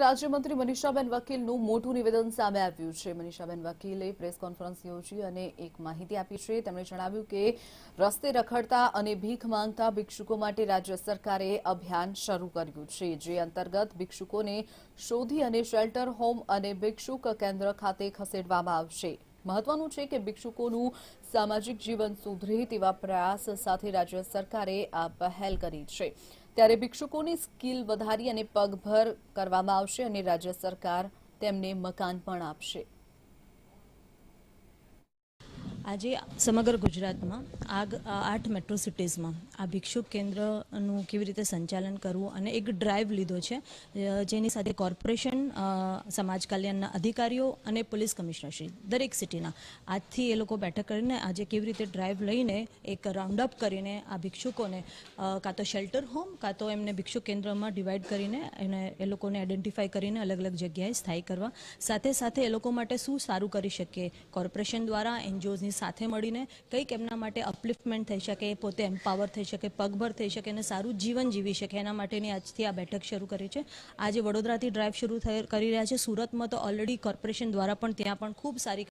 રાજ્યમંત્રી મનીષાબેન વકીલનું મોટું નિવેદન સામે આવ્યું છે મનીષાબેન વકીલે પ્રેસ કોન્ફરન્સ યોજી અને એક માહિતી આપી છે તેમણે જણાવ્યું કે રસ્તે રખડતા અને ભીખ માંગતા ભિક્ષુકો માટે રાજ્ય સરકારે અભિયાન શરૂ કર્યું છે જે અંતર્ગત ભિક્ષુકોને શોધી અને શેલ્ટર હોમ અને ભિક્ષુક કેન્દ્ર ખાતે ખસેડવામાં આવશે મહત્વનું છે કે ભિક્ષુકોનું સામાજિક જીવન સુધરે તેવા પ્રયાસ સાથે રાજ્ય સરકારે આ પહેલ કરી છે ત્યારે ભિક્ષુકોની સ્કિલ વધારી અને પગભર કરવામાં આવશે અને રાજ્ય સરકાર તેમને મકાન પણ આપશે આજે સમગ્ર ગુજરાતમાં આગ આઠ મેટ્રો સિટીઝમાં આ ભિક્ષુક કેન્દ્રનું કેવી રીતે સંચાલન કરવું અને એક ડ્રાઈવ લીધો છે જેની સાથે કોર્પોરેશન સમાજ કલ્યાણના અધિકારીઓ અને પોલીસ કમિશનરશ્રી દરેક સિટીના આજથી એ લોકો બેઠક કરીને આજે કેવી રીતે ડ્રાઈવ લઈને એક રાઉન્ડ અપ કરીને આ ભિક્ષુકોને કાં તો શેલ્ટર હોમ કાં તો એમને ભિક્ષુક કેન્દ્રમાં ડિવાઈડ કરીને એને એ લોકોને આઈડેન્ટિફાઈ કરીને અલગ અલગ જગ્યાએ સ્થાયી કરવા સાથે સાથે એ લોકો માટે શું સારું કરી શકીએ કોર્પોરેશન દ્વારા એનજીઓની સાથે મળીને કંઈક એમના માટે અપલિફ્ટમેન્ટ થઈ શકે પોતે એમ્પાવર થઈ શકે પગભર થઈ શકે અને સારું જીવન જીવી શકે એના માટેની આજથી આ બેઠક શરૂ કરી છે આજે વડોદરાથી ડ્રાઈવ શરૂ કરી રહ્યા છે સુરતમાં તો ઓલરેડી કોર્પોરેશન દ્વારા પણ ત્યાં પણ ખૂબ સારી